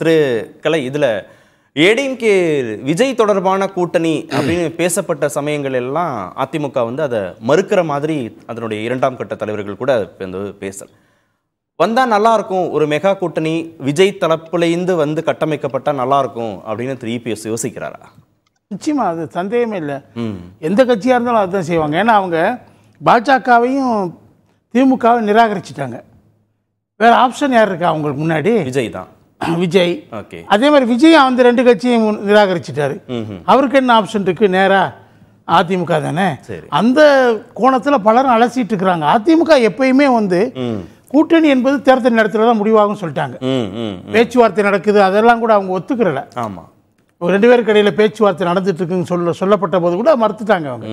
திரு கலை இதில் ஏடிஎம்கே விஜய் தொடர்பான கூட்டணி அப்படின்னு பேசப்பட்ட சமயங்கள் எல்லாம் அதிமுக வந்து அதை மறுக்கிற மாதிரி அதனுடைய இரண்டாம் கட்ட தலைவர்கள் கூட வந்து பேசல வந்தால் நல்லாயிருக்கும் ஒரு மெகா கூட்டணி விஜய் தலைப்புலேருந்து வந்து கட்டமைக்கப்பட்டால் நல்லாயிருக்கும் அப்படின்னு திரு இபிஎஸ் யோசிக்கிறாரா நிச்சயமா அது சந்தேகமே இல்லை எந்த கட்சியாக இருந்தாலும் அதுதான் செய்வாங்க ஏன்னா அவங்க பாஜகவையும் திமுகவை நிராகரிச்சிட்டாங்க வேறு ஆப்ஷன் யார் இருக்கா அவங்களுக்கு முன்னாடி விஜய் தான் விஜய் அதே மாதிரி விஜய் வந்து ரெண்டு கட்சியும் நிராகரிச்சிட்டாரு அவருக்கு என்ன ஆப்ஷன் இருக்கு நேரா அதிமுக தானே அந்த கோணத்தில் பலரும் அலசிட்டு இருக்கிறாங்க அதிமுக எப்பயுமே வந்து கூட்டணி என்பது தேர்தல் நடத்துல தான் முடிவாகும் சொல்லிட்டாங்க பேச்சுவார்த்தை நடக்குது அதெல்லாம் கூட அவங்க ஒத்துக்கிறல ஆமா ஒரு ரெண்டு பேருக்கு இடையில பேச்சுவார்த்தை நடந்துட்டு இருக்குன்னு சொல்ல சொல்லப்பட்ட போது கூட மறுத்துட்டாங்க அவங்க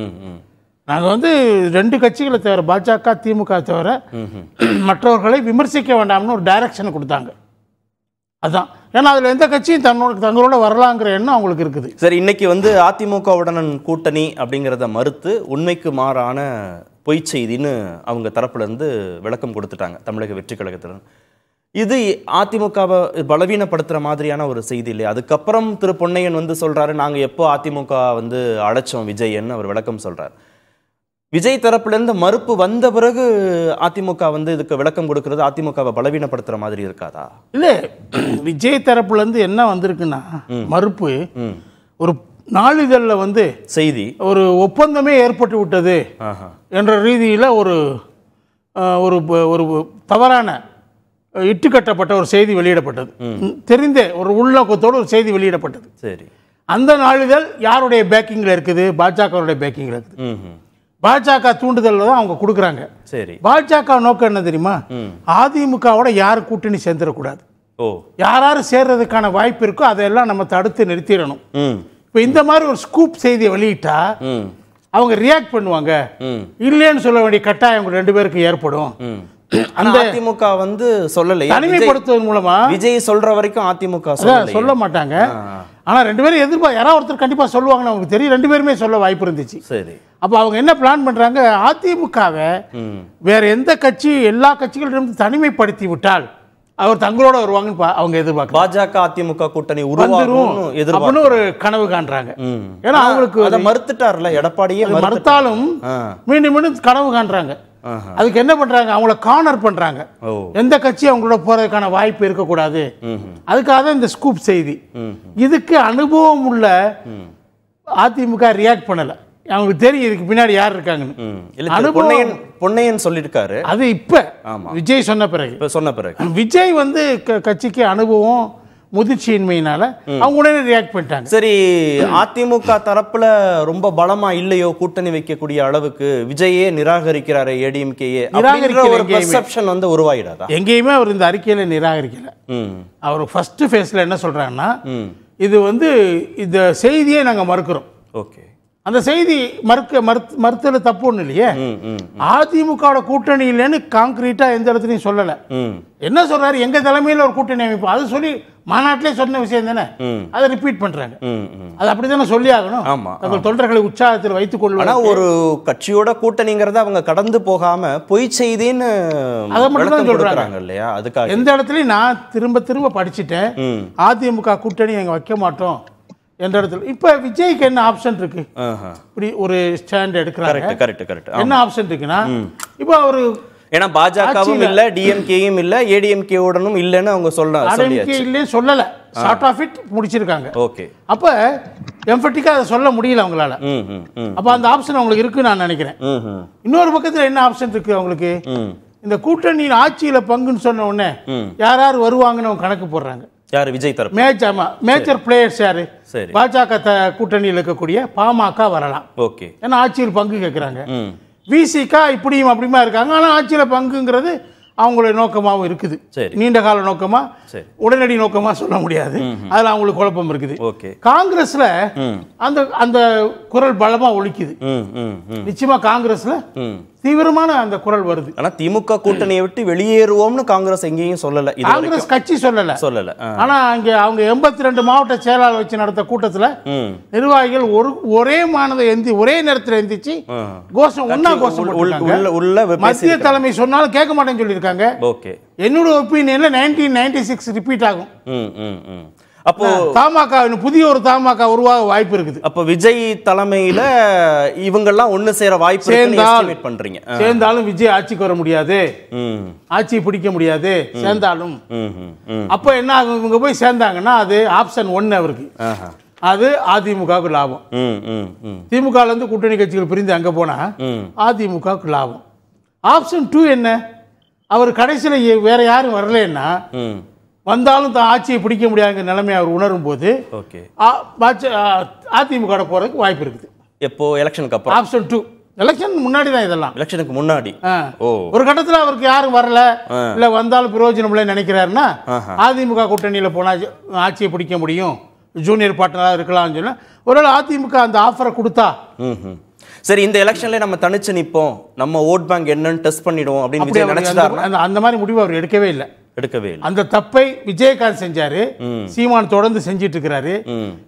நாங்கள் வந்து ரெண்டு கட்சிகளை தவிர பாஜக திமுக தவிர மற்றவர்களை விமர்சிக்க வேண்டாம்னு ஒரு டைரக்ஷன் கொடுத்தாங்க அதுதான் ஏன்னா அதில் எந்த கட்சியும் தன்னோட தங்களோட வரலாங்கிற எண்ணம் அவங்களுக்கு இருக்குது சரி இன்னைக்கு வந்து அதிமுகவுடன் கூட்டணி அப்படிங்கிறத மறுத்து உண்மைக்கு மாறான பொய் செய்தின்னு அவங்க தரப்புலேருந்து விளக்கம் கொடுத்துட்டாங்க தமிழக வெற்றி கழகத்தில் இது அதிமுகவை பலவீனப்படுத்துகிற மாதிரியான ஒரு செய்தி இல்லையா அதுக்கப்புறம் திரு பொன்னையன் வந்து சொல்கிறாரு நாங்கள் எப்போ அதிமுக வந்து அழைச்சோம் விஜய்ன்னு அவர் விளக்கம் சொல்கிறார் விஜய் தரப்புலேருந்து மறுப்பு வந்த பிறகு அதிமுக வந்து இதுக்கு விளக்கம் கொடுக்கறது அதிமுகவை பலவீனப்படுத்துற மாதிரி இருக்காதா இல்லை விஜய் தரப்புலேருந்து என்ன வந்திருக்குன்னா மறுப்பு ஒரு நாளிதழில் வந்து செய்தி ஒரு ஒப்பந்தமே ஏற்பட்டு விட்டது என்ற ரீதியில் ஒரு ஒரு ஒரு தவறான இட்டுக்கட்டப்பட்ட ஒரு செய்தி வெளியிடப்பட்டது தெரிந்த ஒரு உள்நோக்கத்தோடு ஒரு செய்தி வெளியிடப்பட்டது சரி அந்த நாளிதழ் யாருடைய பேக்கிங்கில் இருக்குது பாஜகவுடைய பேக்கிங்கில் இருக்குது பாஜக தூண்டுதல் தான் அவங்க கொடுக்குறாங்க சரி பாஜக நோக்கம் என்ன தெரியுமா அதிமுகவோட யார் கூட்டணி சேர்ந்துடக்கூடாது ஓ யார் சேர்றதுக்கான வாய்ப்பு இருக்கோ அதெல்லாம் நம்ம தடுத்து நிறுத்திடணும் இப்போ இந்த மாதிரி ஒரு ஸ்கூப் செய்தியை வெளியிட்டா அவங்க ரியாக்ட் பண்ணுவாங்க இல்லைன்னு சொல்ல வேண்டிய கட்டாயம் ரெண்டு பேருக்கும் ஏற்படும் அந்த அதிமுக வந்து சொல்லலை தனிமைப்படுத்துவதன் மூலமா விஜய் சொல்ற வரைக்கும் அதிமுக சொல்ல மாட்டாங்க ஆனால் ரெண்டு பேரும் எதிர்ப்பா யாராவது ஒருத்தர் கண்டிப்பாக சொல்லுவாங்கன்னு அவங்களுக்கு தெரியும் ரெண்டு பேருமே சொல்ல வாய்ப்பு இருந்துச்சு சரி அப்போ அவங்க என்ன பிளான் பண்ணுறாங்க அதிமுகவை வேற எந்த கட்சி எல்லா கட்சிகளிடமும் தனிமைப்படுத்தி விட்டால் அவர் தங்களோட வருவாங்கன்னு அவங்க எதிர்பார்க்க பாஜக அதிமுக கூட்டணி எதிர்ப்பு ஒரு கனவு காண்றாங்க ஏன்னா அவங்களுக்கு அதை மறுத்துட்டார்ல எடப்பாடியே மறுத்தாலும் மீண்டும் மீண்டும் கனவு காண்றாங்க அதுக்கு என்ன பண்ணுறாங்க அவங்கள கார்னர் பண்ணுறாங்க எந்த கட்சி அவங்களோட போகிறதுக்கான வாய்ப்பு இருக்கக்கூடாது அதுக்காக தான் இந்த ஸ்கூப் செய்தி இதுக்கு அனுபவம் உள்ள அதிமுக ரியாக்ட் பண்ணலை அவங்களுக்கு தெரியும் இதுக்கு பின்னாடி யார் இருக்காங்கன்னு பொன்னையன் பொன்னையன் சொல்லியிருக்காரு அது இப்போ விஜய் சொன்ன பிறகு சொன்ன பிறகு விஜய் வந்து கட்சிக்கு அனுபவம் முதிர்ச்சியின்மையினால அவங்க உடனே ரியாக்ட் பண்ணிட்டாங்க சரி அதிமுக தரப்புல ரொம்ப பலமா இல்லையோ கூட்டணி வைக்கக்கூடிய அளவுக்கு விஜயே நிராகரிக்கிறாரு ஏடிஎம்கேயே ஒரு வந்து உருவாயிடாதா எங்கேயுமே அவர் இந்த அறிக்கையில நிராகரிக்கல அவர் ஃபர்ஸ்ட் ஃபேஸ்ல என்ன சொல்றாங்கன்னா இது வந்து இந்த செய்தியே நாங்க மறுக்கிறோம் ஓகே அந்த செய்தி மறுக்க மறு மறுத்தல தப்பு ஒண்ணு இல்லையே அதிமுக கூட்டணி இல்லைன்னு காங்கிரீட்டா எந்த இடத்துலையும் சொல்லல என்ன சொல்றாரு எங்க தலைமையில ஒரு கூட்டணி அமைப்பு அது சொல்லி மாநாட்டிலே சொன்ன விஷயம் தானே அதை ரிப்பீட் பண்றாங்க அது அப்படி தானே சொல்லி ஆகணும் ஆமா தொண்டர்களை உற்சாகத்தில் வைத்துக் கொள்வாங்க ஒரு கட்சியோட கூட்டணிங்கிறத அவங்க கடந்து போகாம பொய் செய்தின்னு அதை மட்டும் தான் சொல்றாங்க இல்லையா அதுக்காக எந்த இடத்துலயும் நான் திரும்ப திரும்ப படிச்சுட்டேன் அதிமுக கூட்டணி எங்க வைக்க மாட்டோம் என்ற இடத்துல இப்ப விஜய்க்கு என்ன ஆப்ஷன் இருக்கு இப்படி ஒரு ஸ்டாண்ட் எடுக்கிறாங்க கரெக்ட் கரெக்ட் என்ன ஆப்ஷன் இருக்குன்னா இப்போ அவரு ஏன்னா பாஜகவும் இல்ல டிஎம்கேயும் இல்ல ஏடிஎம்கே உடனும் இல்லைன்னு அவங்க சொல்றாங்க இல்லைன்னு சொல்லல ஷார்ட் ஆஃப் இட் முடிச்சிருக்காங்க ஓகே அப்ப எம்ஃபட்டிக்காக அதை சொல்ல முடியல அவங்களால அப்ப அந்த ஆப்ஷன் அவங்களுக்கு இருக்குன்னு நான் நினைக்கிறேன் இன்னொரு பக்கத்துல என்ன ஆப்ஷன் இருக்கு அவங்களுக்கு இந்த கூட்டணியின் ஆட்சியில பங்குன்னு சொன்ன உடனே யார் யார் வருவாங்கன்னு அவங்க கணக்கு போடுறாங்க யாரு விஜய் தர மேட்ச் மேஜர் பிளேயர்ஸ் யாரு பாஜக கூட்டணியில் இருக்கக்கூடிய பாமக வரலாம் ஓகே ஏன்னா ஆட்சியில் பங்கு கேட்குறாங்க விசிகா இப்படியும் அப்படிமா இருக்காங்க ஆனால் ஆட்சியில் பங்குங்கிறது அவங்களுடைய நோக்கமாகவும் இருக்குது நீண்ட கால நோக்கமாக உடனடி நோக்கமாக சொல்ல முடியாது அதில் அவங்களுக்கு குழப்பம் இருக்குது காங்கிரஸில் அந்த அந்த குரல் பலமாக ஒழிக்குது நிச்சயமாக காங்கிரஸில் தீவிரமான அந்த குரல் வருது ஆனா திமுக கூட்டணியை விட்டு வெளியேறுவோம்னு காங்கிரஸ் எங்கேயும் சொல்லல காங்கிரஸ் கட்சி சொல்லல சொல்லல ஆனா அங்க அவங்க எண்பத்தி ரெண்டு மாவட்ட செயலாளர் வச்சு நடத்த கூட்டத்துல நிர்வாகிகள் ஒரு ஒரே மானத எந்தி ஒரே நேரத்தில் எந்திரிச்சு கோஷம் ஒன்னா கோஷம் உள்ள மத்திய தலைமை சொன்னாலும் கேட்க மாட்டேன்னு சொல்லியிருக்காங்க ஓகே என்னோட ஒப்பீனியன்ல நைன்டீன் நைன்டி சிக்ஸ் ரிப்பீட் ஆகும் அப்போ தமாக புதிய ஒரு தமாக உருவாக வாய்ப்பு இருக்குது அப்போ விஜய் தலைமையில இவங்கெல்லாம் ஒண்ணு சேர வாய்ப்பு சேர்ந்தால் பண்றீங்க சேர்ந்தாலும் விஜய் ஆட்சிக்கு வர முடியாது ஆட்சியை பிடிக்க முடியாது சேர்ந்தாலும் அப்போ என்ன ஆகும் இவங்க போய் சேர்ந்தாங்கன்னா அது ஆப்ஷன் ஒன்னு அவருக்கு அது அதிமுகவுக்கு லாபம் திமுக இருந்து கூட்டணி கட்சிகள் பிரிந்து அங்க போனா அதிமுகவுக்கு லாபம் ஆப்ஷன் டூ என்ன அவர் கடைசியில் வேற யாரும் வரலன்னா வந்தாலும் தான் ஆட்சியை பிடிக்க முடியாதுங்கிற நிலைமையை அவர் உணரும் போது ஓகே அதிமுக போறதுக்கு வாய்ப்பு இருக்குது எப்போ எலெக்ஷனுக்கு அப்புறம் ஆப்ஷன் டூ எலெக்ஷன் முன்னாடி தான் இதெல்லாம் எலெக்ஷனுக்கு முன்னாடி ஒரு கட்டத்தில் அவருக்கு யாரும் வரல இல்ல வந்தாலும் பிரயோஜனம் இல்லை நினைக்கிறாருன்னா அதிமுக கூட்டணியில் போனால் ஆட்சியை பிடிக்க முடியும் ஜூனியர் பார்ட்னராக இருக்கலாம்னு சொன்னால் ஒருவேளை அதிமுக அந்த ஆஃபரை கொடுத்தா சரி இந்த எலெக்ஷன்ல நம்ம தனிச்சு நிற்போம் நம்ம ஓட் பேங்க் என்னன்னு டெஸ்ட் பண்ணிடுவோம் அப்படின்னு அந்த மாதிரி முடிவு அவர் எடுக்கவே இல்லை எடுக்கவே அந்த தப்பை விஜயகாந்த் செஞ்சாரு சீமான் தொடர்ந்து செஞ்சிட்டு இருக்கிறாரு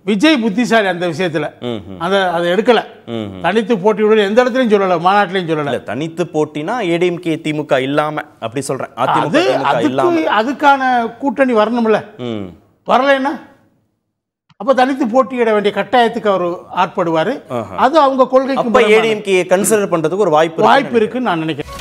விஜய் புத்திசாலி அந்த விஷயத்துல அந்த அதை எடுக்கல தனித்து போட்டியுடன் எந்த இடத்துலயும் சொல்லல மாநாட்டிலையும் சொல்லல தனித்து போட்டினா ஏடிஎம்கே திமுக இல்லாம அப்படி சொல்றேன் அது அதுக்கு அதுக்கான கூட்டணி வரணும்ல வரலைன்னா அப்ப தனித்து போட்டியிட வேண்டிய கட்டாயத்துக்கு அவர் ஆட்படுவாரு அது அவங்க கொள்கைக்கு ஏடிஎம்கே கன்சிடர் பண்றதுக்கு ஒரு வாய்ப்பு வாய்ப்பு இருக்குன்னு நான் நினைக்கிறேன்